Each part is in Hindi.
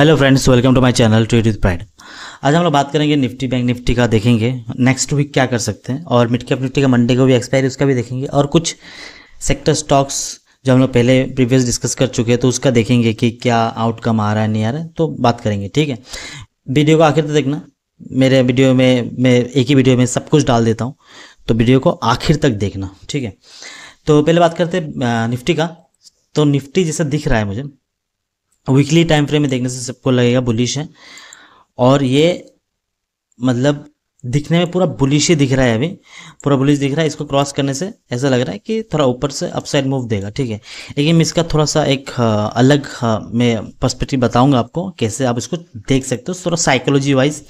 hello friends welcome to my channel trade with pride आज हम लोग बात करेंगे निफ्टी बैंक निफ्टी का देखेंगे नेक्स्ट वीक क्या कर सकते हैं और मिड कैप निफ्टी का मंडे को भी एक्सपायरी उसका भी देखेंगे और कुछ सेक्टर स्टॉक्स जो हम लोग पहले प्रीवियस डिस्कस कर चुके हैं तो उसका देखेंगे कि क्या आउटकम आ रहा है नहीं आ रहा है तो बात करेंगे ठीक है वीडियो को आखिर तक देखना मेरे वीडियो में मैं एक ही वीडियो में सब कुछ डाल देता हूँ तो वीडियो को आखिर तक देखना ठीक है तो पहले बात करते निफ्टी का तो निफ्टी जैसा दिख रहा है मुझे वीकली टाइम फ्रेम में देखने से सबको लगेगा बुलिश है और ये मतलब दिखने में पूरा बुलिश ही दिख रहा है अभी पूरा बुलिश दिख रहा है इसको क्रॉस करने से ऐसा लग रहा है कि थोड़ा ऊपर से अपसाइड मूव देगा ठीक है लेकिन इसका थोड़ा सा एक अलग मैं पर्सपेक्टिव बताऊंगा आपको कैसे आप इसको देख सकते हो थोड़ा साइकोलॉजी वाइज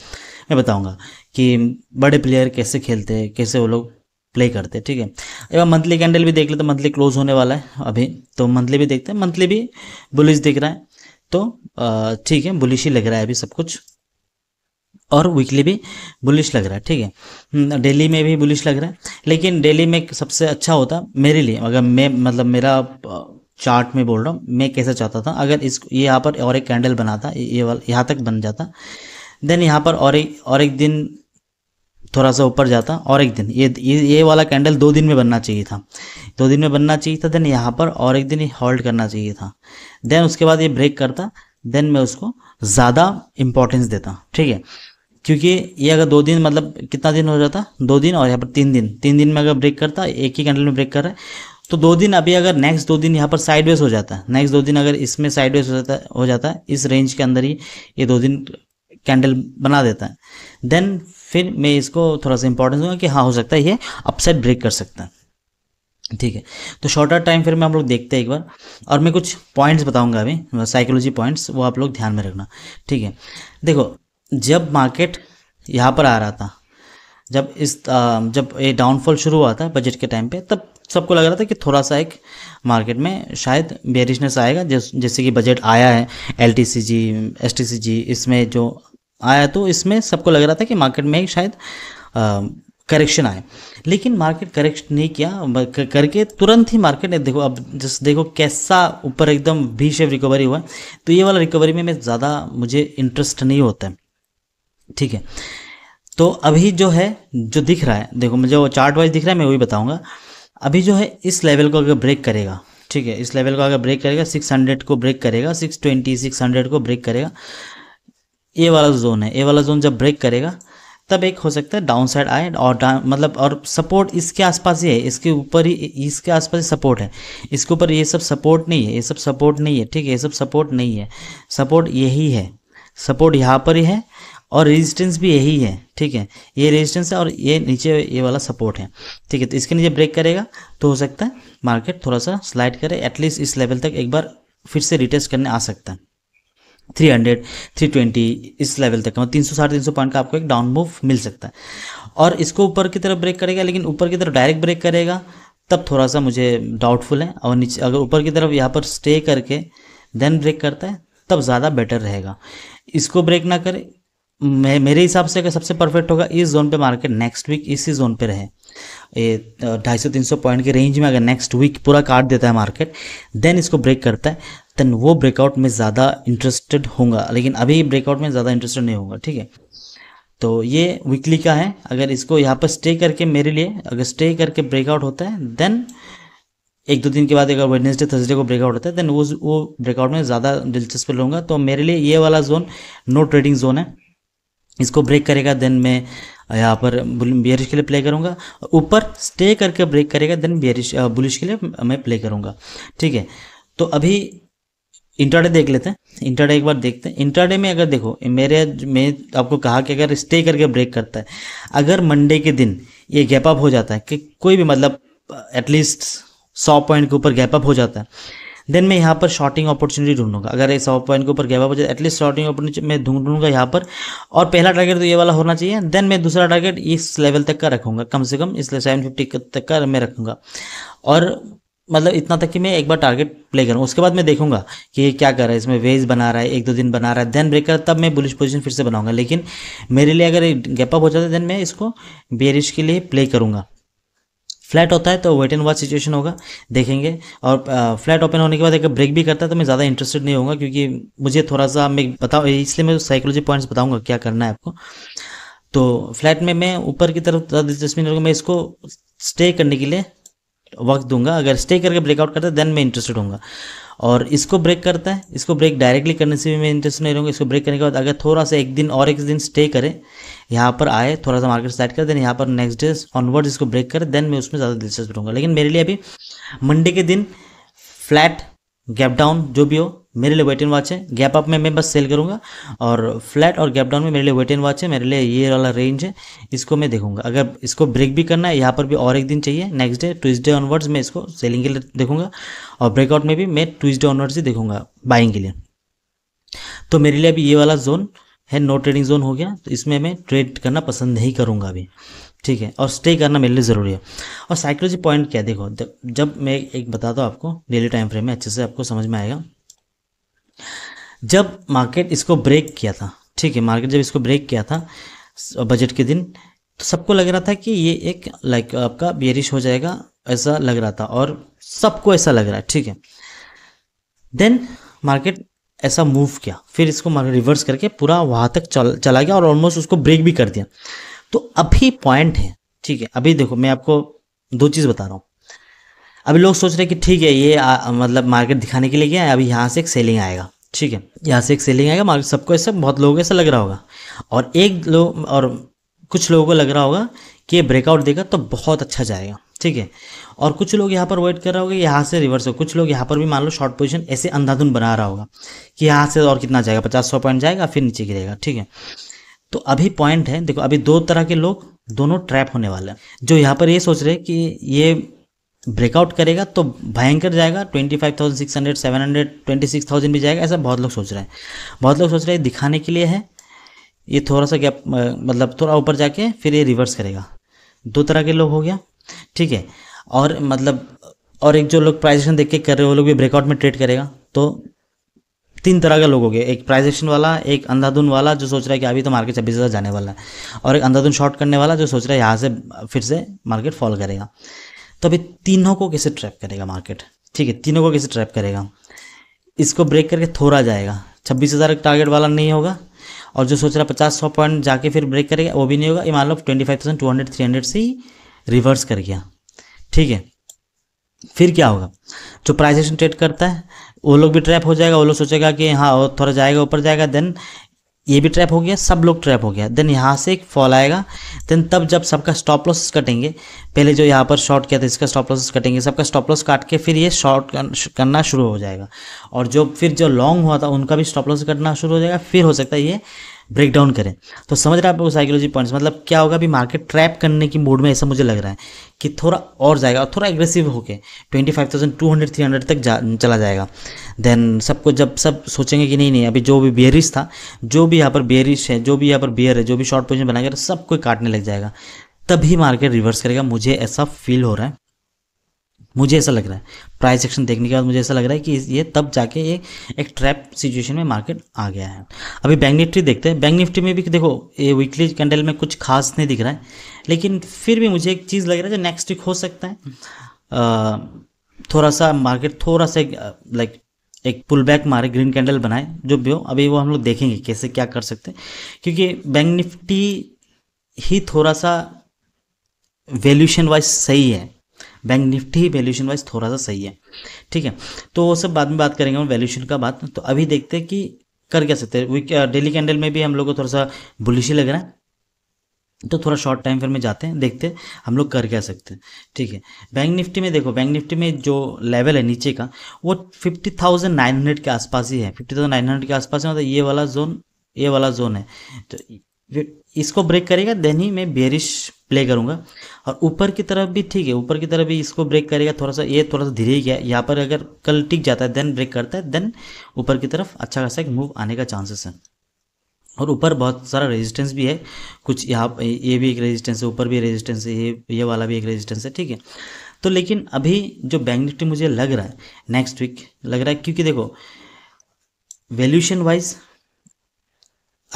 मैं बताऊंगा कि बड़े प्लेयर कैसे खेलते हैं कैसे वो लोग प्ले करते हैं ठीक है एवं मंथली कैंडल भी देख लेते मंथली क्लोज होने वाला है अभी तो मंथली भी देखते हैं मंथली भी बुलिश दिख रहा है तो ठीक है बुलिश ही लग रहा है अभी सब कुछ और वीकली भी बुलिश लग रहा है ठीक है डेली हम्म, में भी बुलिश लग रहा है लेकिन डेली में सबसे अच्छा होता मेरे लिए अगर मैं मतलब मेरा चार्ट में बोल रहा हूँ मैं कैसा चाहता था अगर इस ये यहाँ पर और एक कैंडल बनाता ये वाला यहाँ तक बन जाता देन यहाँ पर और एक और एक दिन थोड़ा सा ऊपर जाता और एक दिन ये ये वाला कैंडल दो दिन में बनना चाहिए था दो दिन में बनना चाहिए था देन यहाँ पर और एक दिन हॉल्ट करना चाहिए था देन उसके बाद ये ब्रेक करता देन मैं उसको ज़्यादा इम्पोर्टेंस देता ठीक है क्योंकि ये अगर दो दिन मतलब कितना दिन हो जाता दो दिन और यहाँ पर तीन दिन तीन दिन में अगर ब्रेक करता एक ही कैंडल में ब्रेक कर रहा है तो दो दिन अभी अगर नेक्स्ट दो दिन यहाँ पर साइडवेज हो जाता है नेक्स्ट दो दिन अगर इसमें साइडवेज हो जाता हो जाता है इस रेंज के अंदर ही ये दो दिन कैंडल बना देता है देन फिर मैं इसको थोड़ा सा इंपॉर्टेंस दूंगा कि हाँ हो सकता है ये अपसेट ब्रेक कर सकता है ठीक है तो शॉर्टर टाइम फिर मैं हम लोग देखते हैं एक बार और मैं कुछ पॉइंट्स बताऊंगा अभी साइकोलॉजी पॉइंट्स वो आप लोग ध्यान में रखना ठीक है देखो जब मार्केट यहाँ पर आ रहा था जब इस जब ये डाउनफॉल शुरू हुआ था बजट के टाइम पे तब सबको लग रहा था कि थोड़ा सा एक मार्केट में शायद बेरिशनेस आएगा जैसे कि बजट आया है L T C G S T C G इसमें जो आया तो इसमें सबको लग रहा था कि मार्केट में ही शायद करेक्शन आए लेकिन मार्केट करेक्शन नहीं किया करके तुरंत ही मार्केट ने देखो अब जैसे देखो कैसा ऊपर एकदम भी शेप रिकवरी हुआ है तो ये वाला रिकवरी में मैं ज़्यादा मुझे इंटरेस्ट नहीं होता है ठीक है तो अभी जो है जो दिख रहा है देखो मुझे वो चार्ट वाइज दिख रहा है मैं वही बताऊँगा अभी जो है इस लेवल को अगर ब्रेक करेगा ठीक है इस लेवल को अगर ब्रेक करेगा 600 को ब्रेक करेगा 620 600 को ब्रेक करेगा ए वाला जोन है ए वाला जोन जब ब्रेक करेगा तब एक हो सकता है डाउन साइड आए और मतलब और सपोर्ट इसके आसपास ही है इसके ऊपर ही इसके आसपास ही सपोर्ट है इसके ऊपर ये सब सपोर्ट नहीं है ये सब सपोर्ट नहीं है ठीक है ये सब सपोर्ट नहीं है सपोर्ट यही है सपोर्ट यहाँ पर ही है और रेजिस्टेंस भी यही है ठीक है ये रेजिस्टेंस है और ये नीचे ये वाला सपोर्ट है ठीक है तो इसके नीचे ब्रेक करेगा तो हो सकता है मार्केट थोड़ा सा स्लाइड करे एटलीस्ट इस लेवल तक एक बार फिर से रिटेस्ट करने आ सकता है थ्री हंड्रेड थ्री ट्वेंटी इस लेवल तक मतलब तीन सौ साढ़े तीन सौ पॉइंट का आपको एक डाउन मूव मिल सकता है और इसको ऊपर की तरफ ब्रेक करेगा लेकिन ऊपर की तरफ डायरेक्ट ब्रेक करेगा तब थोड़ा सा मुझे डाउटफुल है और नीचे अगर ऊपर की तरफ यहाँ पर स्टे करके देन ब्रेक करता है तब ज़्यादा बेटर रहेगा इसको ब्रेक ना करे मे, मेरे हिसाब से अगर सबसे परफेक्ट होगा इस जोन पे मार्केट नेक्स्ट वीक इसी जोन पे रहे ये ढाई सौ तीन सौ पॉइंट के रेंज में अगर नेक्स्ट वीक पूरा काट देता है मार्केट देन इसको ब्रेक करता है देन वो ब्रेकआउट में ज़्यादा इंटरेस्टेड होगा लेकिन अभी ब्रेकआउट में ज़्यादा इंटरेस्टेड नहीं होगा ठीक है तो ये वीकली का है अगर इसको यहाँ पर स्टे करके मेरे लिए अगर स्टे करके ब्रेकआउट होता है देन एक दो दिन के बाद अगर वेडनेसडे थर्सडे को ब्रेकआउट होता है देन वो वो ब्रेकआउट में ज़्यादा दिलचस्प लूँगा तो मेरे लिए ये वाला जोन नो ट्रेडिंग जोन है इसको ब्रेक करेगा देन मैं यहाँ पर बियरिश के लिए प्ले करूँगा ऊपर स्टे करके ब्रेक करेगा देन बियरिश बुलिश के लिए मैं प्ले करूँगा ठीक है तो अभी इंटरडे देख लेते हैं इंटरडे एक बार देखते हैं इंटरडे में अगर देखो मेरे मैं आपको कहा कि अगर स्टे करके ब्रेक करता है अगर मंडे के दिन ये गैप अप हो जाता है कि कोई भी मतलब एटलीस्ट सौ पॉइंट के ऊपर गैप अप हो जाता है देन मैं यहाँ पर शॉर्टिंग अपॉर्चुनिटी ढूंढूंगा अगर ये सौ पॉइंट के ऊपर गैप अप हो जाए एटलीस्ट शॉर्टिंग अपॉर्चुनिटी मैं ढूंढूंगा यहाँ पर और पहला टारगेट तो ये वाला होना चाहिए देन मैं दूसरा टारगेट इस लेवल तक का रखूंगा कम से कम इसलिए सेवन फिफ्टी तक का मैं रखूंगा और मतलब इतना तक कि मैं एक बार टारगेट प्ले करूँ उसके बाद मैं देखूंगा कि क्या कर रहा है इसमें वेज बना रहा है एक दो दिन बना रहा है देन ब्रेकर तब मैं बुलिश पोजीशन फिर से बनाऊंगा लेकिन मेरे लिए अगर गैप अप हो जाता है देन मैं इसको बेरिश के लिए प्ले करूँगा फ्लैट होता है तो वेट एंड वॉच सिचुएशन होगा देखेंगे और फ्लैट ओपन होने के बाद अगर ब्रेक भी करता है तो मैं ज़्यादा इंटरेस्टेड नहीं होगा क्योंकि मुझे थोड़ा सा मैं बताऊँ इसलिए मैं साइकोलॉजी पॉइंट्स बताऊँगा क्या करना है आपको तो फ्लैट में मैं ऊपर की तरफ ज़्यादा दिलचस्पी नहीं मैं इसको स्टे करने के लिए वक्त दूंगा अगर स्टे करके ब्रेकआउट करता है देन मैं इंटरेस्टेड हूँ और इसको ब्रेक करता है इसको ब्रेक डायरेक्टली करने से भी मैं इंटरेस्ट नहीं रहूँगा इसको ब्रेक करने के बाद अगर थोड़ा सा एक दिन और एक दिन स्टे करें यहाँ पर आए थोड़ा सा मार्केट स्टार्ट कर देन यहाँ पर नेक्स्ट डे ऑनवर्ड इसको ब्रेक करें देन मैं उसमें ज़्यादा दिलचस्प रहूँगा लेकिन मेरे लिए अभी मंडे के दिन फ्लैट गैप डाउन जो भी हो मेरे लिए वेट एंड वॉच है गैप अप में मैं बस सेल करूँगा और फ्लैट और गैप डाउन में मेरे लिए वेट एंड वॉच है मेरे लिए ये वाला रेंज है इसको मैं देखूंगा अगर इसको ब्रेक भी करना है यहाँ पर भी और एक दिन चाहिए नेक्स्ट डे ट्यूजडे ऑनवर्ड्स मैं इसको सेलिंग के लिए देखूंगा और ब्रेकआउट में भी मैं ट्यूजडे ऑनवर्ड्स ही देखूँगा बाइंग के लिए तो मेरे लिए अभी ये वाला जोन है नो ट्रेडिंग जोन हो गया तो इसमें मैं ट्रेड करना पसंद नहीं करूँगा अभी ठीक है और स्टे करना मेरे लिए ज़रूरी है और साइकोलॉजी पॉइंट क्या देखो जब मैं एक बताता हूँ आपको डेली टाइम फ्रेम में अच्छे से आपको समझ में आएगा जब मार्केट इसको ब्रेक किया था ठीक है मार्केट जब इसको ब्रेक किया था बजट के दिन तो सबको लग रहा था कि ये एक लाइक आपका बेरिश हो जाएगा ऐसा लग रहा था और सबको ऐसा लग रहा है ठीक है देन मार्केट ऐसा मूव किया फिर इसको मार्केट रिवर्स करके पूरा वहाँ तक चल, चला गया और ऑलमोस्ट उसको ब्रेक भी कर दिया तो अभी पॉइंट है ठीक है अभी देखो मैं आपको दो चीज़ बता रहा हूँ अभी लोग सोच रहे हैं कि ठीक है ये आ, मतलब मार्केट दिखाने के लिए गया है अभी यहाँ से एक सेलिंग आएगा ठीक है यहाँ से एक सेलिंग आएगा मार्केट सबको ऐसा बहुत लोगों को ऐसा लग रहा होगा और एक लोग और कुछ लोगों को लग रहा होगा कि ये ब्रेकआउट देगा तो बहुत अच्छा जाएगा ठीक है और कुछ लोग यहाँ पर वेट कर रहे होगा यहाँ से रिवर्स हो कुछ लोग यहाँ पर भी मान लो शॉर्ट पोजिशन ऐसे अंधाधुन बना रहा होगा कि यहाँ से और कितना जाएगा पचास सौ पॉइंट जाएगा फिर नीचे गिरेगा ठीक है तो अभी पॉइंट है देखो अभी दो तरह के लोग दोनों ट्रैप होने वाले हैं जो यहाँ पर ये सोच रहे हैं कि ये ब्रेकआउट करेगा तो भयंकर जाएगा twenty five thousand six hundred seven hundred twenty six thousand भी जाएगा ऐसा बहुत लोग सोच रहे हैं बहुत लोग सोच रहे हैं दिखाने के लिए है ये थोड़ा सा गैप मतलब थोड़ा ऊपर जाके फिर ये रिवर्स करेगा दो तरह के लोग हो गया ठीक है और मतलब और एक जो लोग प्राइजेशन देख के कर रहे हो लोग भी ब्रेकआउट में ट्रेड करेगा तो तीन तरह के लोग हो गए एक प्राइजेशन वाला एक अंधाधुन वाला जो सोच रहा है कि अभी तो मार्केट छब्बीस हज़ार जाने वाला है और एक अंधाधुन शॉर्ट करने वाला जो सोच रहा है यहाँ से फिर से मार्केट फॉल करेगा तो अभी तीनों को कैसे ट्रैप करेगा मार्केट ठीक है तीनों को कैसे ट्रैप करेगा इसको ब्रेक करके थोड़ा जाएगा छब्बीस हज़ार टारगेट वाला नहीं होगा और जो सोच रहा है पचास सौ पॉइंट जाके फिर ब्रेक करेगा वो भी नहीं होगा ये मान लो twenty five thousand two hundred three hundred से ही रिवर्स कर गया ठीक है फिर क्या होगा जो प्राइजेशन ट्रेड करता है वो लोग भी ट्रैप हो जाएगा वो लोग सोचेगा कि हाँ और थोड़ा जाएगा ऊपर जाएगा देन ये भी ट्रैप हो गया सब लोग ट्रैप हो गया देन यहाँ से एक फॉल आएगा देन तब जब सबका स्टॉप लॉस कटेंगे पहले जो यहाँ पर शॉर्ट किया था इसका स्टॉप लॉसेस कटेंगे सबका स्टॉप लॉस काट के फिर ये शॉर्ट करना शुरू हो जाएगा और जो फिर जो लॉन्ग हुआ था उनका भी स्टॉप लॉस कटना शुरू हो जाएगा फिर हो सकता है ये ब्रेक डाउन करें तो समझ रहे हैं आपको साइकोलॉजी पॉइंट्स मतलब क्या होगा अभी मार्केट ट्रैप करने की मूड में ऐसा मुझे लग रहा है कि थोड़ा और जाएगा और थोड़ा एग्रेसिव होके twenty five thousand two hundred three hundred तक जा चला जाएगा देन सबको जब सब सोचेंगे कि नहीं नहीं अभी जो भी बेरिश था जो भी यहाँ पर बेरिश है जो भी यहाँ पर बियर है जो भी शॉर्ट पोजिशन बनाएगा सब कोई काटने लग जाएगा तभी मार्केट रिवर्स करेगा मुझे ऐसा फील हो रहा है मुझे ऐसा लग रहा है प्राइस एक्शन देखने के बाद मुझे ऐसा लग रहा है कि ये तब जाके ये एक ट्रैप सिचुएशन में मार्केट आ गया है अभी बैंक निफ्टी देखते हैं बैंक निफ्टी में भी देखो ये वीकली कैंडल में कुछ खास नहीं दिख रहा है लेकिन फिर भी मुझे एक चीज़ लग रहा है जो नेक्स्ट वीक हो सकता है थोड़ा सा मार्केट थोड़ा सा लाइक एक पुल बैक मारे ग्रीन कैंडल बनाए जो भी हो अभी वो हम लोग देखेंगे कैसे क्या कर सकते हैं क्योंकि बैंक निफ्टी ही थोड़ा सा वैल्यूशन वाइज सही है बैंक निफ्टी ही वैल्यूशन वाइज थोड़ा सा सही है ठीक है तो वो सब बाद में बात करेंगे हम वैल्यूशन का बात तो अभी देखते हैं कि कर क्या सकते हैं डेली कैंडल में भी हम लोग को थोड़ा सा बुलिश ही लग रहा है तो थोड़ा शॉर्ट टाइम फिर में जाते हैं देखते हैं हम लोग कर क्या सकते हैं ठीक है बैंक निफ्टी में देखो बैंक निफ्टी में जो लेवल है नीचे का वो फिफ्टी थाउजेंड नाइन हंड्रेड के आसपास ही है फिफ्टी थाउजेंड नाइन हंड्रेड के आसपास है मतलब ये वाला जोन ये वाला जोन है तो इसको ब्रेक करेगा देन ही मैं बेरिश प्ले करूँगा और ऊपर की तरफ भी ठीक है ऊपर की तरफ भी इसको ब्रेक करेगा थोड़ा सा ये थोड़ा सा धीरे ही गया यहाँ पर अगर कल टिक जाता है देन ब्रेक करता है देन ऊपर की तरफ अच्छा खासा एक मूव आने का चांसेस है और ऊपर बहुत सारा रेजिस्टेंस भी है कुछ यहाँ ये भी एक रेजिस्टेंस है ऊपर भी रेजिस्टेंस है ये ये वाला भी एक रेजिस्टेंस है ठीक है तो लेकिन अभी जो बैंक निफ्टी मुझे लग रहा है नेक्स्ट वीक लग रहा है क्योंकि देखो वैल्यूशन वाइज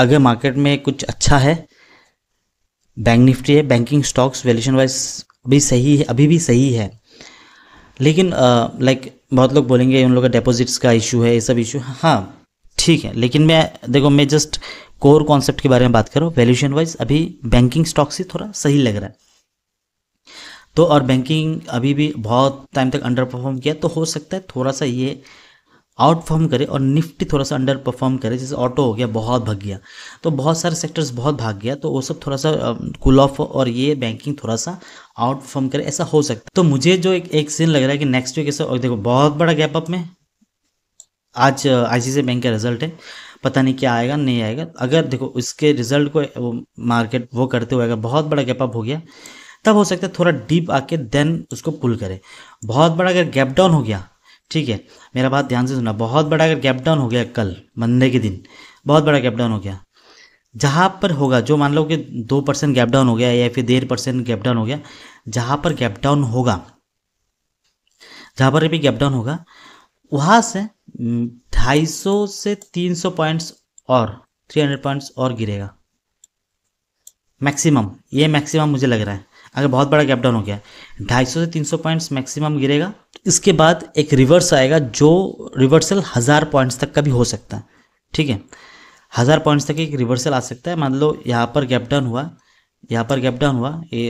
अगर मार्केट में कुछ अच्छा है बैंक निफ्टी है बैंकिंग स्टॉक्स वैल्यूशन वाइज भी सही है अभी भी सही है लेकिन लाइक बहुत लोग बोलेंगे उन लोग का डिपॉजिट्स का इशू है ये सब इशू हाँ ठीक है लेकिन मैं देखो मैं जस्ट कोर कॉन्सेप्ट के बारे में बात करूँ वैल्यूशन वाइज अभी बैंकिंग स्टॉक्स ही थोड़ा सही लग रहा है तो और बैंकिंग अभी भी बहुत टाइम तक अंडर परफॉर्म किया तो हो सकता है थोड़ा सा ये आउट परफॉर्म करे और निफ्टी थोड़ा सा अंडर परफॉर्म करे जैसे ऑटो हो गया बहुत भाग गया तो बहुत सारे सेक्टर्स बहुत भाग गया तो वो सब थोड़ा सा कूल ऑफ और ये बैंकिंग थोड़ा सा आउट परफॉर्म करे ऐसा हो सकता है तो मुझे जो एक एक सीन लग रहा है कि नेक्स्ट वीक ऐसा देखो बहुत बड़ा गैप अप में आज आई सी बैंक का रिजल्ट है पता नहीं क्या आएगा नहीं आएगा अगर देखो इसके रिजल्ट को वो मार्केट वो करते हुए अगर बहुत बड़ा गैप अप हो गया तब हो सकता है थोड़ा डीप आके देन उसको पुल करे बहुत बड़ा अगर गैप डाउन हो गया ठीक है मेरा बात ध्यान से सुना बहुत बड़ा अगर गैप डाउन हो गया कल मंडे के दिन बहुत बड़ा गैप डाउन हो गया जहाँ पर होगा जो मान लो कि दो परसेंट गैप डाउन हो गया या फिर डेढ़ परसेंट गैप डाउन हो गया जहाँ पर गैप डाउन होगा जहाँ पर भी गैप डाउन होगा वहाँ से 250 से 300 पॉइंट्स और 300 पॉइंट्स और गिरेगा मैक्सिमम ये मैक्सिमम मुझे लग रहा है अगर बहुत बड़ा गैप डाउन हो गया 250 से 300 पॉइंट्स मैक्सिमम गिरेगा तो इसके बाद एक रिवर्स आएगा जो रिवर्सल हज़ार पॉइंट्स तक का भी हो सकता है ठीक है हज़ार पॉइंट्स तक एक रिवर्सल आ सकता है मान लो यहाँ पर गैप डाउन हुआ यहाँ पर गैप डाउन हुआ ये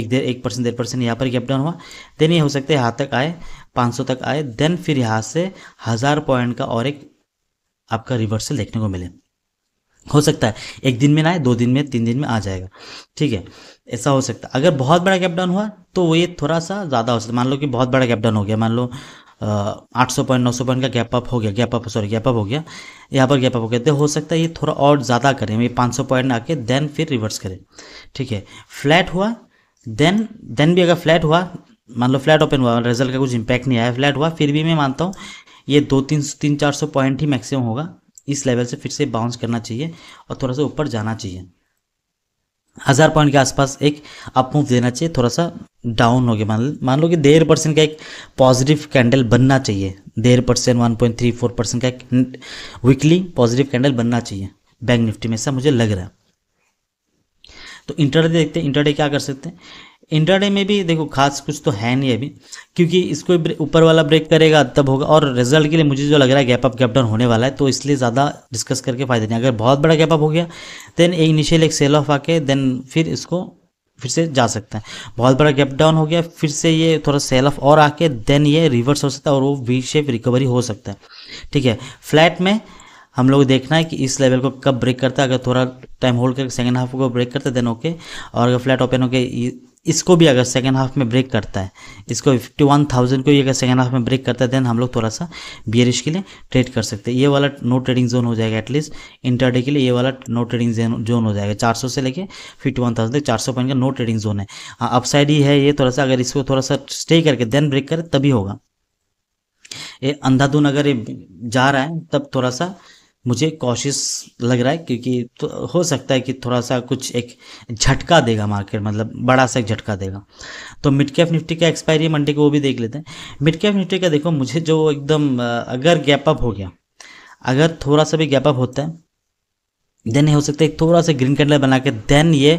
एक देर एक परसेंट डेढ़ परसेंट यहाँ पर गैप डाउन हुआ देन ये हो सकता है यहाँ तक आए 500 तक आए देन फिर यहाँ से हज़ार पॉइंट का और एक आपका रिवर्सल देखने को मिले हो सकता है एक दिन में ना आए दो दिन में तीन दिन में आ जाएगा ठीक है ऐसा हो सकता है अगर बहुत बड़ा गैप डाउन हुआ तो वो ये थोड़ा सा ज़्यादा हो सकता है मान लो कि बहुत बड़ा गैप डाउन हो गया मान लो आठ सौ पॉइंट नौ सौ पॉइंट का गैप अप हो गया gap up sorry gap up हो गया यहाँ पर गैप अप हो गया तो हो सकता है ये थोड़ा और ज़्यादा करें ये पाँच सौ पॉइंट आके देन फिर रिवर्स करें ठीक है फ्लैट हुआ देन देन भी अगर फ्लैट हुआ मान लो फ्लैट ओपन हुआ रिजल्ट का कुछ इम्पैक्ट नहीं आया फ्लैट हुआ फिर भी मैं मानता हूँ ये दो तीन तीन चार सौ पॉइंट ही मैक्सिमम होगा इस लेवल से फिर से बाउंस करना चाहिए और थोड़ा सा ऊपर जाना चाहिए हज़ार पॉइंट के आसपास एक अप मूव देना चाहिए थोड़ा सा डाउन हो गया मान मान लो कि डेढ़ परसेंट का एक पॉजिटिव कैंडल बनना चाहिए डेढ़ percent one point three four percent का एक वीकली पॉजिटिव कैंडल बनना चाहिए बैंक निफ्टी में ऐसा मुझे लग रहा है तो इंटरडे देखते हैं इंटरडे क्या कर सकते हैं इंटरडे में भी देखो खास कुछ तो है नहीं अभी क्योंकि इसको ऊपर वाला ब्रेक करेगा तब होगा और रिजल्ट के लिए मुझे जो लग रहा है गैप अप गैप डाउन होने वाला है तो इसलिए ज़्यादा डिस्कस करके फायदा नहीं अगर बहुत बड़ा गैप अप हो गया देन एक इनिशियल एक सेल ऑफ आके देन फिर इसको फिर से जा सकता है बहुत बड़ा गैप डाउन हो गया फिर से ये थोड़ा सेल ऑफ और आके देन ये रिवर्स हो सकता है और वो वी शेप रिकवरी हो सकता है ठीक है फ्लैट में हम लोग देखना है कि इस लेवल को कब ब्रेक करता है अगर थोड़ा टाइम होल्ड करके सेकेंड हाफ को ब्रेक करता है देन ओके और अगर फ्लैट ओपन होकर इसको भी अगर सेकेंड हाफ में ब्रेक करता है इसको फिफ्टी वन थाउजेंड को भी अगर सेकेंड हाफ में ब्रेक करता है देन हम लोग थोड़ा सा बियरिश के लिए ट्रेड कर सकते हैं ये वाला नो ट्रेडिंग जोन हो जाएगा एटलीस्ट इंटरडे के लिए ये वाला नो ट्रेडिंग जोन हो जाएगा चार सौ से लेके फिफ्टी वन थाउजेंड तक चार सौ पॉइंट का नो ट्रेडिंग जोन है अपसाइड हाँ, ही है ये थोड़ा सा अगर इसको थोड़ा सा स्टे करके देन ब्रेक करे तभी होगा ये अंधाधुन अगर ये जा रहा है तब थोड़ा सा मुझे कोशिश लग रहा है क्योंकि तो हो सकता है कि थोड़ा सा कुछ एक झटका देगा मार्केट मतलब बड़ा सा एक झटका देगा तो मिड कैप निफ्टी का एक्सपायरी मंडे को वो भी देख लेते हैं मिड कैप निफ्टी का देखो मुझे जो एकदम अगर गैप अप हो गया अगर थोड़ा सा भी गैप अप होता है देन हो सकता है थोड़ा सा ग्रीन कैंडल बना के देन ये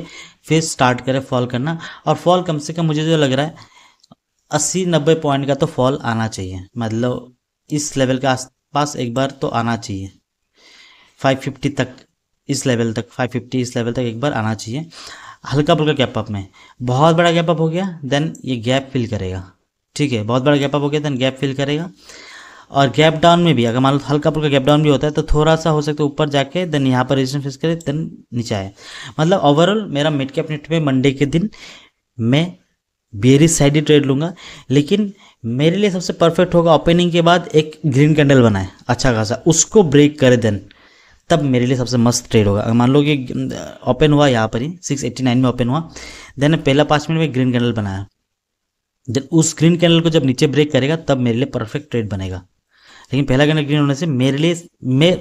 फिर स्टार्ट करे फॉल करना और फॉल कम से कम मुझे जो लग रहा है अस्सी नब्बे पॉइंट का तो फॉल आना चाहिए मतलब इस लेवल के आस पास एक बार तो आना चाहिए 550 तक इस लेवल तक 550 इस लेवल तक एक बार आना चाहिए हल्का फुल्का गैप अप में बहुत बड़ा गैप अप हो गया देन ये गैप फिल करेगा ठीक है बहुत बड़ा गैप अप हो गया देन गैप फिल करेगा और गैप डाउन में भी अगर मान लो हल्का फुल्का गैप डाउन भी होता है तो थोड़ा सा हो सकता है ऊपर जाके देन यहाँ पर रिजन फेस करे देन नीचे आए मतलब ओवरऑल मेरा मिड कैप निफ्टी में मंडे के दिन मैं बेरी साइड ही ट्रेड लूँगा लेकिन मेरे लिए सबसे परफेक्ट होगा ओपनिंग के बाद एक ग्रीन कैंडल बनाए अच्छा खासा उसको ब्रेक करे देन तब मेरे लिए सबसे मस्त ट्रेड होगा मान लो कि ओपन हुआ यहाँ पर ही सिक्स एट्टी नाइन में ओपन हुआ देन पहला पाँच मिनट में ग्रीन कैंडल बनाया जब उस ग्रीन कैंडल को जब नीचे ब्रेक करेगा तब मेरे लिए परफेक्ट ट्रेड बनेगा लेकिन पहला कैंडल ग्रीन होने से मेरे लिए मैं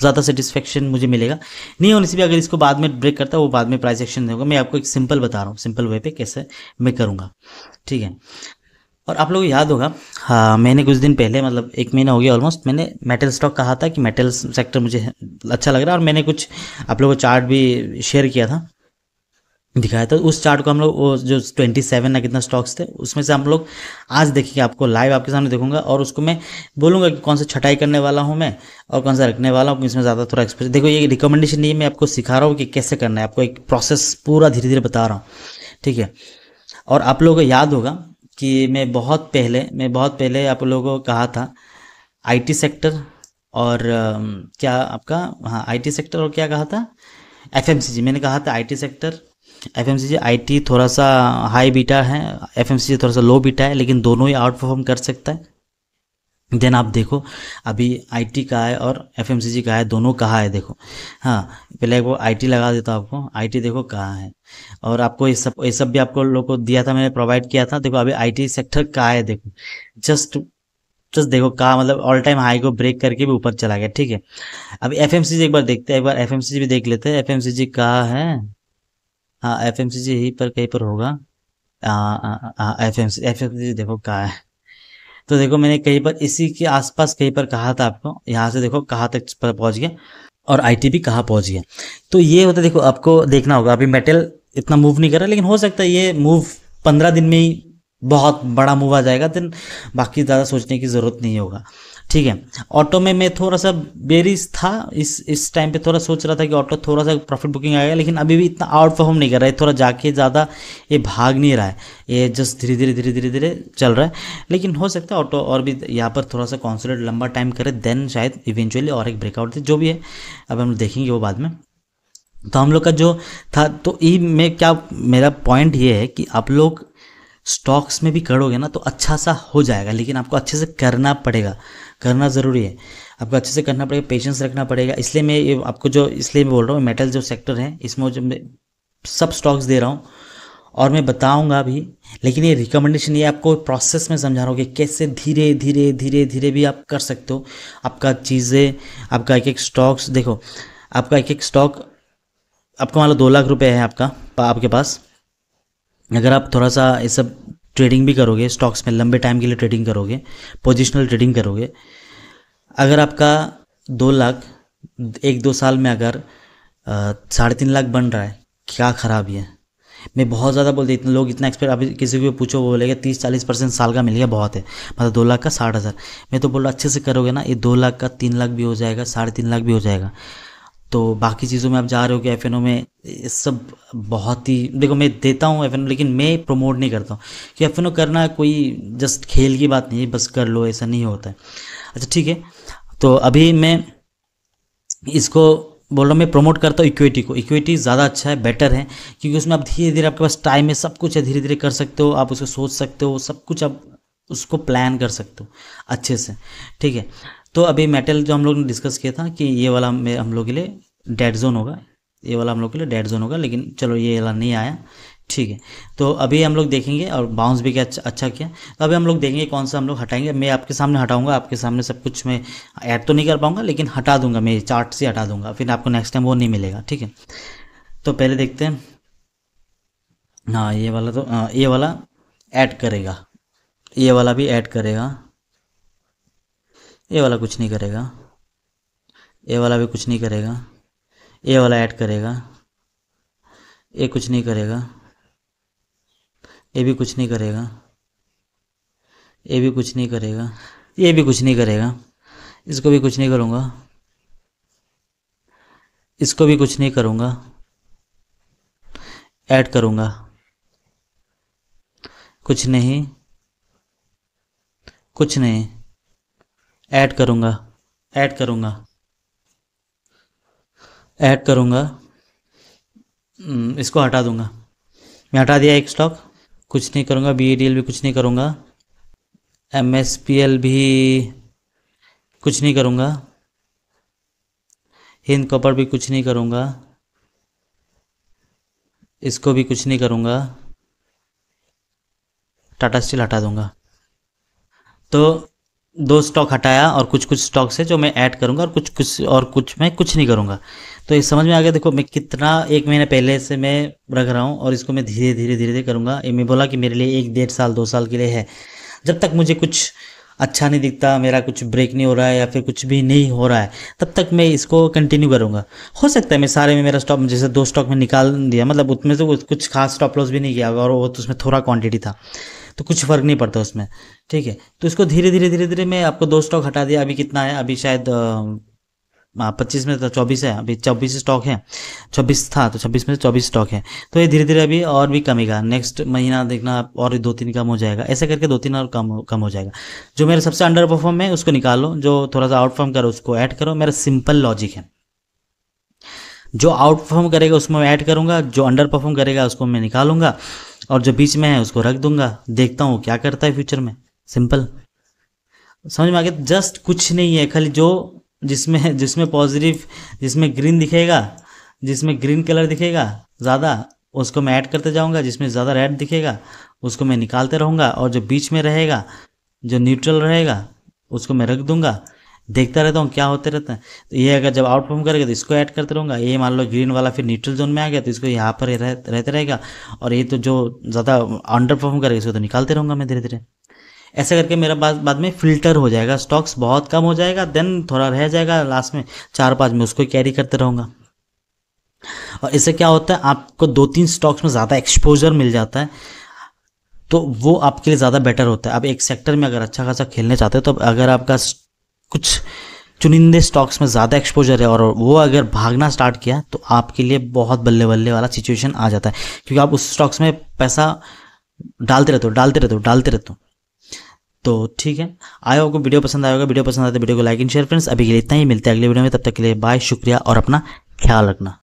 ज़्यादा सेटिस्फेक्शन मुझे मिलेगा नहीं होने से भी अगर इसको बाद में ब्रेक करता है वो बाद में प्राइस एक्शन देगा मैं आपको एक सिंपल बता रहा हूँ सिंपल वे पे कैसे मैं करूँगा ठीक है और आप लोग याद होगा हाँ मैंने कुछ दिन पहले मतलब एक महीना हो गया ऑलमोस्ट मैंने मेटल स्टॉक कहा था कि मेटल सेक्टर मुझे अच्छा लग रहा है और मैंने कुछ आप लोगों को चार्ट भी शेयर किया था दिखाया था उस चार्ट को हम लोग वो जो ट्वेंटी सेवन ना कितना स्टॉक्स थे उसमें से हम लोग आज देखेंगे आपको लाइव आपके सामने देखूंगा और उसको मैं बोलूंगा कि कौन सा छटाई करने वाला हूं मैं और कौन सा रखने वाला हूं इसमें ज़्यादा थोड़ा एक्सपीरियंस देखो ये रिकमेंडेशन नहीं है मैं आपको सिखा रहा हूँ कि कैसे करना है आपको एक प्रोसेस पूरा धीरे धीरे बता रहा हूँ ठीक है और आप लोगों को याद होगा कि मैं बहुत पहले मैं बहुत पहले आप लोगों को कहा था आईटी सेक्टर और क्या आपका हाँ आईटी सेक्टर और क्या कहा था एफएमसीजी मैंने कहा था आईटी सेक्टर एफएमसीजी आईटी थोड़ा सा हाई बीटा है एफएमसीजी थोड़ा सा लो बीटा है लेकिन दोनों ही आउट परफॉर्म कर सकता है देन आप देखो अभी आईटी का है और एफएमसीजी का है दोनों कहाँ है देखो हाँ पहले वो आईटी लगा देता हूँ आपको आईटी देखो कहाँ है और आपको ये सब ये सब भी आपको लोग को दिया था मैंने प्रोवाइड किया था देखो अभी आईटी सेक्टर कहाँ है देखो जस्ट जस्ट देखो कहा मतलब ऑल टाइम हाई को ब्रेक करके भी ऊपर चला गया ठीक है अभी एफ एक बार देखते हैं एक बार एफ भी देख लेते हैं एफ एम कहाँ है हाँ एफ यहीं पर कहीं पर होगा एफ एम सी देखो कहाँ है तो देखो मैंने कहीं पर इसी के आसपास कहीं पर कहा था आपको यहाँ से देखो कहाँ तक पहुँच गया और आई टी कहाँ पहुँच गया तो ये होता है देखो आपको देखना होगा अभी मेटल इतना मूव नहीं कर रहा लेकिन हो सकता है ये मूव पंद्रह दिन में ही बहुत बड़ा मूव आ जाएगा देन बाकी ज़्यादा सोचने की ज़रूरत नहीं होगा ठीक है ऑटो में मैं थोड़ा सा बेरिस था इस इस टाइम पे थोड़ा सोच रहा था कि ऑटो थोड़ा सा प्रॉफिट बुकिंग आएगा लेकिन अभी भी इतना आउट परफॉर्म नहीं कर रहा है थोड़ा जाके ज़्यादा ये भाग नहीं रहा है ये जस्ट धीरे धीरे धीरे धीरे धीरे चल रहा है लेकिन हो सकता है ऑटो और भी यहाँ पर थोड़ा सा कॉन्सोलेट लंबा टाइम करे देन शायद इवेंचुअली और एक ब्रेकआउट थे जो भी है अब हम देखेंगे वो बाद में तो हम लोग का जो था तो ये मैं क्या मेरा पॉइंट ये है कि आप लोग स्टॉक्स में भी करोगे ना तो अच्छा सा हो जाएगा लेकिन आपको अच्छे से करना पड़ेगा करना ज़रूरी है आपको अच्छे से करना पड़ेगा पेशेंस रखना पड़ेगा इसलिए मैं ये आपको जो इसलिए मैं बोल रहा हूँ मेटल जो सेक्टर है इसमें जो मैं सब स्टॉक्स दे रहा हूँ और मैं बताऊंगा भी लेकिन ये रिकमेंडेशन ये आपको प्रोसेस में समझा रहा हूँ कि कैसे धीरे धीरे धीरे धीरे भी आप कर सकते हो आपका चीज़ें आपका एक एक स्टॉक्स देखो आपका एक एक स्टॉक आपका मान लो दो लाख रुपये है आपका आपके पास अगर आप थोड़ा सा ये सब ट्रेडिंग भी करोगे स्टॉक्स में लंबे टाइम के लिए ट्रेडिंग करोगे पोजिशनल ट्रेडिंग करोगे अगर आपका दो लाख एक दो साल में अगर साढ़े तीन लाख बन रहा है क्या खराबी है मैं बहुत ज़्यादा बोलते इतने लोग इतना एक्सपेक्ट अभी किसी को पूछो वो बोलेगा तीस चालीस परसेंट साल का मिल गया बहुत है मतलब दो लाख का साठ हज़ार मैं तो बोल रहा अच्छे से करोगे ना ये दो लाख का तीन लाख भी हो जाएगा साढ़े तीन लाख भी हो जाएगा तो बाकी चीज़ों में आप जा रहे हो कि एफ में सब बहुत ही देखो मैं देता हूँ एफ लेकिन मैं प्रमोट नहीं करता हूँ कि एफ करना कोई जस्ट खेल की बात नहीं है बस कर लो ऐसा नहीं होता है अच्छा ठीक है तो अभी मैं इसको बोल रहा हूँ मैं प्रमोट करता हूँ इक्विटी को इक्विटी ज़्यादा अच्छा है बेटर है क्योंकि उसमें आप धीरे धीरे आपके पास टाइम है सब कुछ है धीरे धीरे कर सकते हो आप उसको सोच सकते हो सब कुछ आप उसको प्लान कर सकते हो अच्छे से ठीक है तो अभी मेटल जो हम लोग ने डिस्कस किया था कि ये वाला हम लोग के लिए डेड जोन होगा ये वाला हम लोग के लिए डेड जोन होगा लेकिन चलो ये वाला नहीं आया ठीक है तो अभी हम लोग देखेंगे और बाउंस भी क्या अच्छा, अच्छा किया तो अभी हम लोग देखेंगे कौन सा हम लोग हटाएंगे मैं आपके सामने हटाऊंगा आपके सामने सब कुछ मैं ऐड तो नहीं कर पाऊंगा लेकिन हटा दूंगा मैं चार्ट से हटा दूंगा फिर आपको नेक्स्ट टाइम वो नहीं मिलेगा ठीक है तो पहले देखते हैं हाँ ये वाला तो आ, हाँ, ये वाला ऐड करेगा ये वाला भी ऐड करेगा ये वाला कुछ नहीं करेगा ए वाला भी कुछ नहीं करेगा ए वाला ऐड करेगा ए कुछ नहीं करेगा ये भी कुछ नहीं करेगा ये भी कुछ नहीं करेगा ये भी कुछ नहीं करेगा इसको भी कुछ नहीं करूँगा इसको भी कुछ नहीं करूँगा ऐड करूँगा कुछ नहीं कुछ नहीं ऐड करूँगा ऐड करूँगा ऐड करूँगा हम्म, इसको हटा दूँगा मैं हटा दिया एक स्टॉक कुछ नहीं करूँगा बी डी e एल भी कुछ नहीं करूँगा एम एस पी एल भी कुछ नहीं करूँगा हिंद कॉपर भी कुछ नहीं करूँगा इसको भी कुछ नहीं करूँगा टाटा स्टील हटा दूँगा तो दो स्टॉक हटाया और कुछ कुछ स्टॉक से जो मैं ऐड करूंगा और कुछ कुछ और कुछ मैं कुछ नहीं करूंगा तो ये समझ में आ गया देखो मैं कितना एक महीने पहले से मैं रख रहा हूँ और इसको मैं धीरे धीरे धीरे धीरे करूंगा ये मैं बोला कि मेरे लिए एक डेढ़ साल दो साल के लिए है जब तक मुझे कुछ अच्छा नहीं दिखता मेरा कुछ ब्रेक नहीं हो रहा है या फिर कुछ भी नहीं हो रहा है तब तक मैं इसको कंटिन्यू करूँगा हो सकता है मैं सारे में मेरा स्टॉक जैसे दो स्टॉक में निकाल दिया मतलब उसमें से कुछ खास स्टॉप लॉस भी नहीं किया और वो तो उसमें थोड़ा क्वांटिटी था तो कुछ फ़र्क नहीं पड़ता उसमें ठीक है तो इसको धीरे धीरे धीरे धीरे मैं आपको दो स्टॉक हटा दिया अभी कितना है अभी शायद हाँ, पच्चीस में तो चौबीस है अभी चौबीस स्टॉक है छब्बीस था तो छब्बीस में से चौबीस स्टॉक है तो ये धीरे धीरे अभी और भी कमेगा नेक्स्ट महीना देखना और दो तीन कम हो जाएगा ऐसे करके दो तीन और कम कम हो जाएगा जो मेरे सबसे अंडर परफॉर्म है उसको निकालो जो थोड़ा सा आउट परफॉर्म करो उसको ऐड करो मेरा सिंपल लॉजिक है जो आउट परफॉर्म करेगा उसमें मैं ऐड करूंगा जो अंडर परफॉर्म करेगा उसको मैं निकालूंगा और जो बीच में है उसको रख दूंगा देखता हूँ क्या करता है फ्यूचर में सिंपल समझ में आ गया जस्ट कुछ नहीं है खाली जो जिसमें जिसमें पॉजिटिव जिसमें ग्रीन दिखेगा जिसमें ग्रीन कलर दिखेगा ज़्यादा उसको मैं ऐड करते जाऊंगा जिसमें ज़्यादा रेड दिखेगा उसको मैं निकालते रहूँगा और जो बीच में रहेगा जो न्यूट्रल रहेगा उसको मैं रख दूंगा देखता रहता हूँ क्या होते रहता है तो ये अगर जब आउटफॉर्म करेगा तो इसको ऐड करते रहूँगा ये मान लो ग्रीन वाला फिर न्यूट्रल जोन में आ गया तो इसको यहाँ पर रहते रहेगा और ये तो जो ज़्यादा अंडर परफॉर्म करेगा इसको तो निकालते रहूँगा मैं धीरे धीरे ऐसे करके मेरा बाद बाद में फिल्टर हो जाएगा स्टॉक्स बहुत कम हो जाएगा देन थोड़ा रह जाएगा लास्ट में चार पाँच में उसको कैरी करते रहूँगा और इससे क्या होता है आपको दो तीन स्टॉक्स में ज़्यादा एक्सपोजर मिल जाता है तो वो आपके लिए ज़्यादा बेटर होता है आप एक सेक्टर में अगर अच्छा खासा खेलने चाहते हो तो अगर आपका कुछ चुनिंदे स्टॉक्स में ज़्यादा एक्सपोजर है और वो अगर भागना स्टार्ट किया तो आपके लिए बहुत बल्ले बल्ले वाला सिचुएशन आ जाता है क्योंकि आप उस स्टॉक्स में पैसा डालते रहते हो डालते रहते हो डालते रहते हो तो ठीक है आया होगा वीडियो पसंद आएगा वीडियो तो पसंद आते वीडियो को लाइक एंड शेयर फ्रेंड्स अभी के लिए इतना ही मिलते हैं अगले वीडियो में तब तक के लिए बाय शुक्रिया और अपना ख्याल रखना